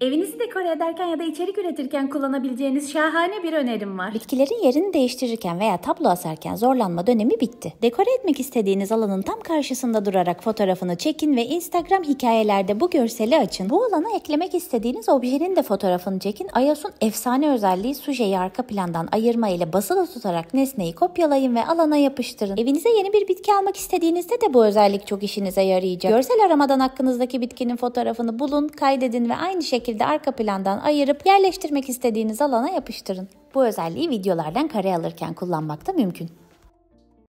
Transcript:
Evinizi dekore ederken ya da içerik üretirken kullanabileceğiniz şahane bir önerim var. Bitkilerin yerini değiştirirken veya tablo asarken zorlanma dönemi bitti. Dekore etmek istediğiniz alanın tam karşısında durarak fotoğrafını çekin ve Instagram hikayelerde bu görseli açın. Bu alana eklemek istediğiniz objenin de fotoğrafını çekin. iOS'un efsane özelliği sujeyi arka plandan ayırma ile basılı tutarak nesneyi kopyalayın ve alana yapıştırın. Evinize yeni bir bitki almak istediğinizde de bu özellik çok işinize yarayacak. Görsel aramadan hakkınızdaki bitkinin fotoğrafını bulun, kaydedin ve aynı şekilde şekilde arka plandan ayırıp yerleştirmek istediğiniz alana yapıştırın. Bu özelliği videolardan kare alırken kullanmak da mümkün.